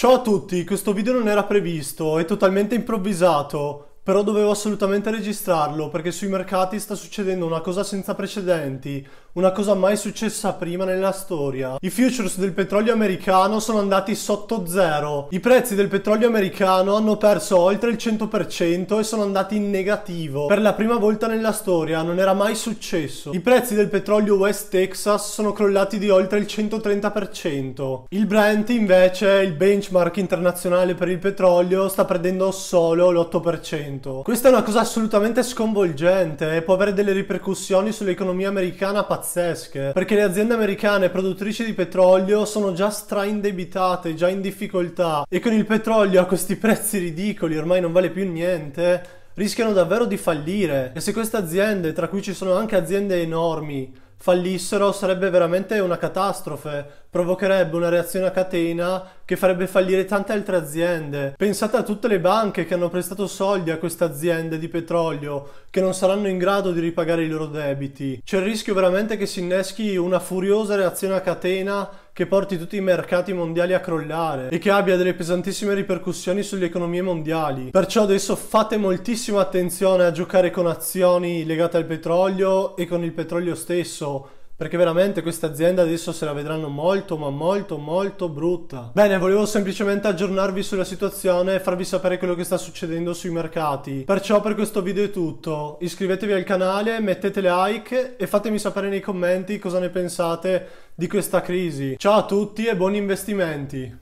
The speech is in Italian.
Ciao a tutti, questo video non era previsto, è totalmente improvvisato, però dovevo assolutamente registrarlo perché sui mercati sta succedendo una cosa senza precedenti, una cosa mai successa prima nella storia. I futures del petrolio americano sono andati sotto zero. I prezzi del petrolio americano hanno perso oltre il 100% e sono andati in negativo. Per la prima volta nella storia non era mai successo. I prezzi del petrolio West Texas sono crollati di oltre il 130%. Il Brent invece, il benchmark internazionale per il petrolio, sta perdendo solo l'8%. Questa è una cosa assolutamente sconvolgente e può avere delle ripercussioni sull'economia americana patente pazzesche, perché le aziende americane produttrici di petrolio sono già straindebitate, già in difficoltà e con il petrolio a questi prezzi ridicoli ormai non vale più niente rischiano davvero di fallire e se queste aziende, tra cui ci sono anche aziende enormi, fallissero sarebbe veramente una catastrofe, provocherebbe una reazione a catena che farebbe fallire tante altre aziende. Pensate a tutte le banche che hanno prestato soldi a queste aziende di petrolio, che non saranno in grado di ripagare i loro debiti. C'è il rischio veramente che si inneschi una furiosa reazione a catena che porti tutti i mercati mondiali a crollare e che abbia delle pesantissime ripercussioni sulle economie mondiali. Perciò adesso fate moltissima attenzione a giocare con azioni legate al petrolio e con il petrolio stesso perché veramente questa azienda adesso se la vedranno molto ma molto molto brutta. Bene, volevo semplicemente aggiornarvi sulla situazione e farvi sapere quello che sta succedendo sui mercati. Perciò per questo video è tutto. Iscrivetevi al canale, mettete like e fatemi sapere nei commenti cosa ne pensate di questa crisi. Ciao a tutti e buoni investimenti!